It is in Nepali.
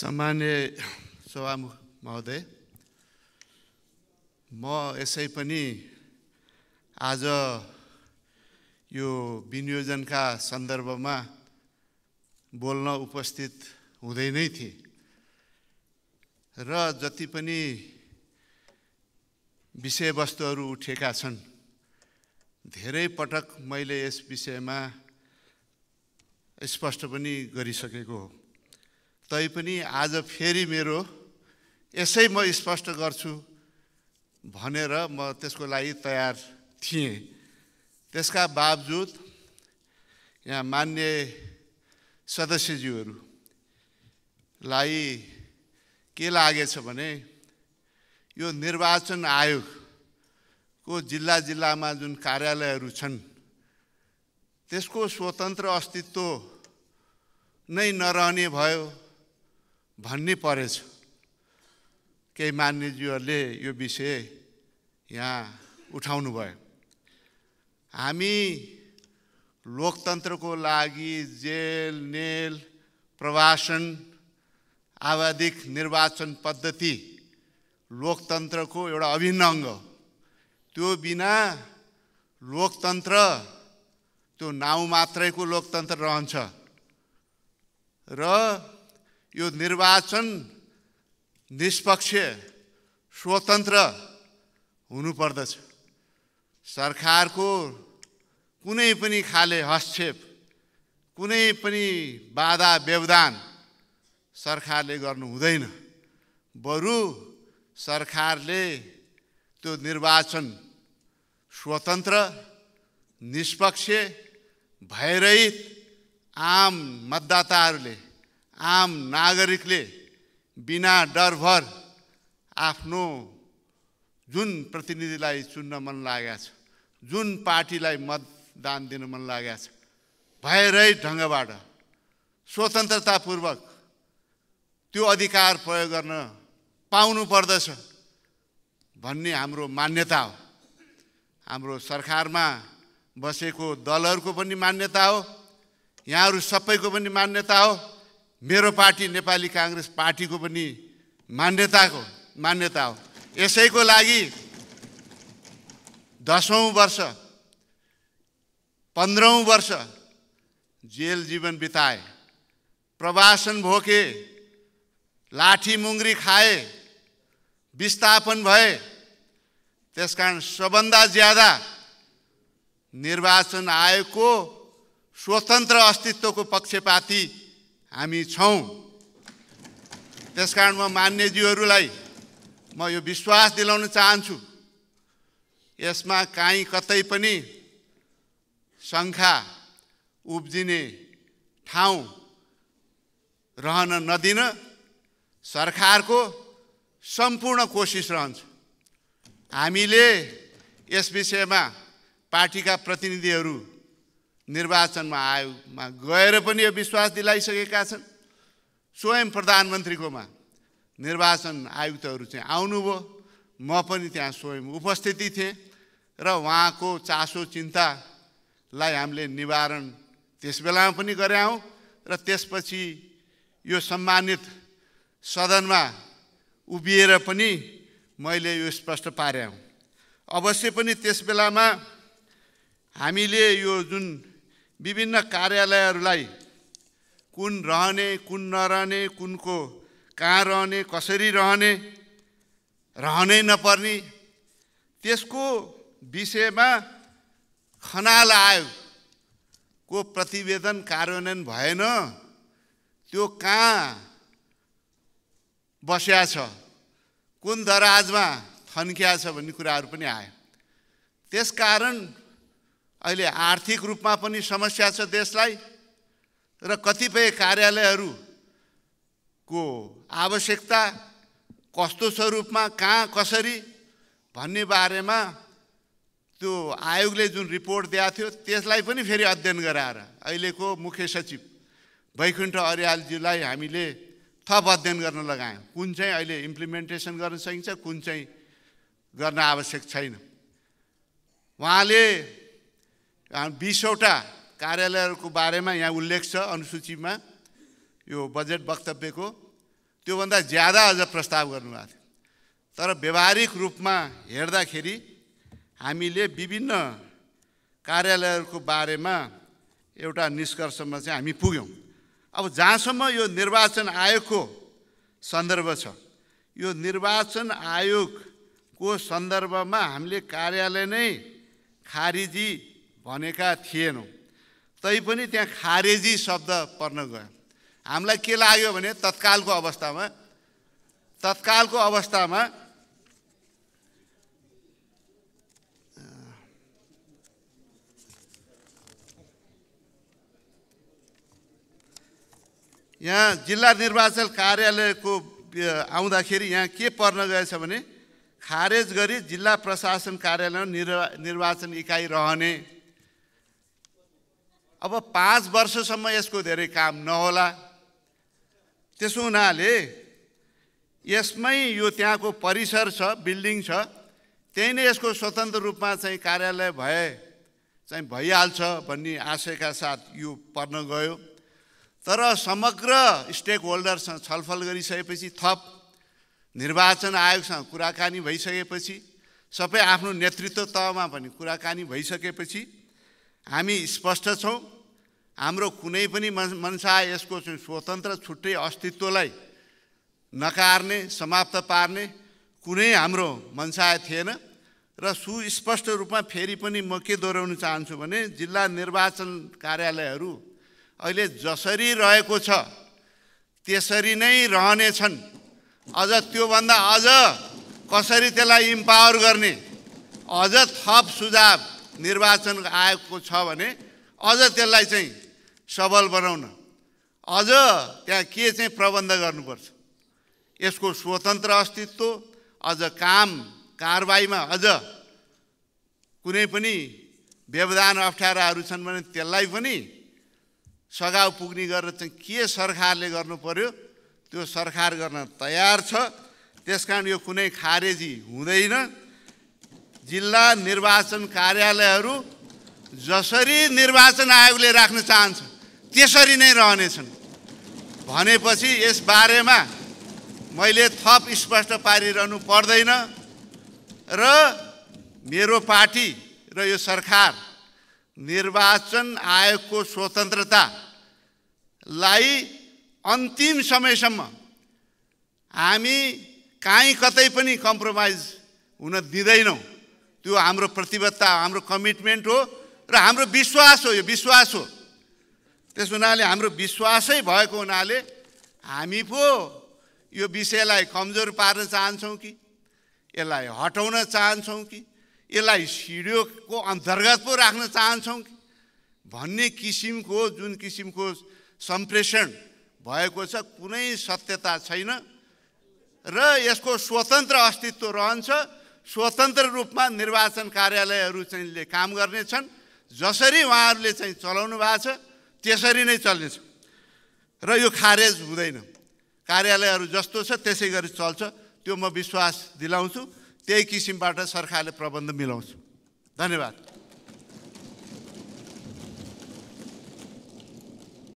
सामान्य सभा महोदय म यसै पनि आज यो विनियोजनका सन्दर्भमा बोल्न उपस्थित हुँदै नै थिएँ र जति पनि विषयवस्तुहरू उठेका छन् धेरै पटक मैले यस विषयमा स्पष्ट पनि गरिसकेको हो तैपनि आज फेरि मेरो यसै म स्पष्ट गर्छु भनेर म त्यसको लागि तयार थिएँ त्यसका बावजुद यहाँ मान्य सदस्यज्यूहरूलाई के लागेछ भने यो निर्वाचन आयोगको जिल्ला जिल्लामा जुन कार्यालयहरू छन् त्यसको स्वतन्त्र अस्तित्व नै नरहने भयो भन्नै परेछ केही मान्यज्यूहरूले यो विषय यहाँ उठाउनु भयो हामी लोकतन्त्रको लागि जेल नेल प्रवासन आवाधिक निर्वाचन पद्धति लोकतन्त्रको एउटा अभिन्न अङ्ग त्यो बिना लोकतन्त्र त्यो नाउँ मात्रैको लोकतन्त्र रहन्छ र यो निर्वाचन निष्पक्ष स्वतन्त्र हुनुपर्दछ सरकारको कुनै पनि खाले हस्तक्षेप कुनै पनि बाधा व्यवधान सरकारले गर्नु हुँदैन बरु सरकारले त्यो निर्वाचन स्वतन्त्र निष्पक्ष भयरहित आम मतदाताहरूले आम नागरिकले बिना डरभर आफ्नो जुन प्रतिनिधिलाई चुन्न मन लागेको छ जुन पार्टीलाई मतदान दिन मन लागेको छ भएरै ढङ्गबाट स्वतन्त्रतापूर्वक त्यो अधिकार प्रयोग गर्न पाउनु पर्दछ भन्ने हाम्रो मान्यता हो हाम्रो सरकारमा बसेको दलहरूको पनि मान्यता हो यहाँहरू सबैको पनि मान्यता हो मेरो पार्टी नेपाली काङ्ग्रेस पार्टीको पनि मान्यताको मान्यता हो यसैको लागि दसौँ वर्ष पन्ध्रौँ वर्ष जेल जीवन बिताए प्रवासन भोके लाठी मुङ्ग्री खाए विस्थापन भए कारण सबभन्दा ज्यादा निर्वाचन आयोगको स्वतन्त्र अस्तित्वको पक्षपाती हामी छौँ त्यस कारण म मान्यज्यूहरूलाई म यो विश्वास दिलाउन चाहन्छु यसमा काहीँ कतै पनि शङ्खा उब्जिने ठाउँ रहन नदिन सरकारको सम्पूर्ण कोसिस रहन्छ हामीले यस विषयमा पार्टीका प्रतिनिधिहरू निर्वाचनमा आयोगमा गएर पनि यो विश्वास दिलाइसकेका छन् स्वयं प्रधानमन्त्रीकोमा निर्वाचन आयुक्तहरू चाहिँ आउनुभयो म पनि त्यहाँ स्वयं उपस्थिति थिएँ र उहाँको चासो चिन्तालाई हामीले निवारण त्यस बेलामा पनि हौँ र त्यसपछि यो सम्मानित सदनमा उभिएर पनि मैले यो स्पष्ट पार्याउँ अवश्य पनि त्यस बेलामा हामीले यो जुन विभिन्न कार्यालयहरूलाई कुन रहने कुन नरहने कुनको कहाँ रहने कसरी रहने रहनै नपर्ने त्यसको विषयमा खनाल आयो को प्रतिवेदन कार्यान्वयन भएन त्यो कहाँ बस्या छ कुन दराजमा थन्किया छ भन्ने कुराहरू पनि आयो त्यसकारण अहिले आर्थिक रूपमा पनि समस्या छ देशलाई र कतिपय कार्यालयहरूको आवश्यकता कस्तो छ रूपमा कहाँ कसरी भन्ने बारेमा त्यो आयोगले जुन रिपोर्ट दिएको थियो त्यसलाई पनि फेरि अध्ययन गराएर अहिलेको मुख्य सचिव वैकुण्ठ अर्यालजीलाई हामीले थप अध्ययन गर्न लगायौँ कुन चाहिँ अहिले इम्प्लिमेन्टेसन गर्न सकिन्छ कुन चाहिँ गर्न आवश्यक छैन उहाँले बिसवटा कार्यालयहरूको बारेमा यहाँ उल्लेख छ अनुसूचीमा यो बजेट वक्तव्यको त्योभन्दा ज्यादा अझ प्रस्ताव गर्नुभएको थियो तर व्यवहारिक रूपमा हेर्दाखेरि हामीले विभिन्न कार्यालयहरूको बारेमा एउटा निष्कर्षमा चाहिँ हामी पुग्यौँ अब जहाँसम्म यो निर्वाचन आयोगको सन्दर्भ छ यो निर्वाचन आयोगको सन्दर्भमा हामीले कार्यालय नै खारिजी भनेका थिएनौँ तैपनि त्यहाँ खारेजी शब्द पर्न गयो हामीलाई के लाग्यो भने तत्कालको अवस्थामा तत्कालको अवस्थामा यहाँ जिल्ला निर्वाचन कार्यालयको आउँदाखेरि यहाँ के पर्न गएछ भने खारेज गरी जिल्ला प्रशासन कार्यालयमा निर्वा निर्वाचन इकाइ रहने अब पाँच वर्षसम्म यसको धेरै काम नहोला त्यसो हुनाले यसमै यो त्यहाँको परिसर छ बिल्डिङ छ त्यही नै यसको स्वतन्त्र रूपमा चाहिँ कार्यालय भए चाहिँ भइहाल्छ भन्ने आशयका साथ यो पर्न गयो तर समग्र स्टेक होल्डरसँग छलफल गरिसकेपछि थप निर्वाचन आयोगसँग कुराकानी भइसकेपछि सबै आफ्नो नेतृत्व तहमा पनि कुराकानी भइसकेपछि हामी स्पष्ट छौँ हाम्रो कुनै पनि मनसा यसको स्वतन्त्र छुट्टै अस्तित्वलाई नकार्ने समाप्त पार्ने कुनै हाम्रो मनसा थिएन र सुस्पष्ट रूपमा फेरि पनि म के दोहोऱ्याउन चाहन्छु भने जिल्ला निर्वाचन कार्यालयहरू अहिले जसरी रहेको छ त्यसरी नै रहनेछन् अझ त्योभन्दा अझ कसरी त्यसलाई इम्पावर गर्ने अझ थप सुझाव निर्वाचन आयोगको छ भने अझ त्यसलाई चाहिँ सबल बनाउन अझ त्यहाँ के चाहिँ प्रबन्ध गर्नुपर्छ यसको स्वतन्त्र अस्तित्व अझ काम कारवाहीमा अझ कुनै पनि व्यवधान अप्ठ्याराहरू छन् भने त्यसलाई पनि सघाउ पुग्ने गरेर चाहिँ के सरकारले गर्नु पर्यो त्यो सरकार गर्न तयार छ त्यस कारण यो कुनै खारेजी हुँदैन जिल्ला निर्वाचन कार्यालयहरू जसरी निर्वाचन आयोगले राख्न चाहन्छ त्यसरी नै रहनेछन् भनेपछि यस बारेमा मैले थप स्पष्ट पारिरहनु पर्दैन र मेरो पार्टी र यो सरकार निर्वाचन आयोगको स्वतन्त्रतालाई अन्तिम समयसम्म हामी काहीँ कतै पनि कम्प्रोमाइज हुन दिँदैनौँ त्यो हाम्रो प्रतिबद्धता हाम्रो कमिटमेन्ट हो र हाम्रो विश्वास हो यो विश्वास हो त्यस हुनाले हाम्रो विश्वासै भएको हुनाले हामी पो यो विषयलाई कमजोर पार्न चाहन्छौँ कि यसलाई हटाउन चाहन्छौँ कि यसलाई सिडियोको अन्तर्गत पो राख्न चाहन्छौँ कि भन्ने किसिमको जुन किसिमको सम्प्रेषण भएको छ कुनै सत्यता छैन र यसको स्वतन्त्र अस्तित्व रहन्छ स्वतन्त्र रूपमा निर्वाचन कार्यालयहरू चाहिँ काम गर्नेछन् जसरी उहाँहरूले चाहिँ चलाउनु भएको छ त्यसरी नै चल्नेछ र यो खारेज हुँदैन कार्यालयहरू जस्तो छ त्यसै गरी चल्छ त्यो म विश्वास दिलाउँछु त्यही किसिमबाट सरकारले प्रबन्ध मिलाउँछु धन्यवाद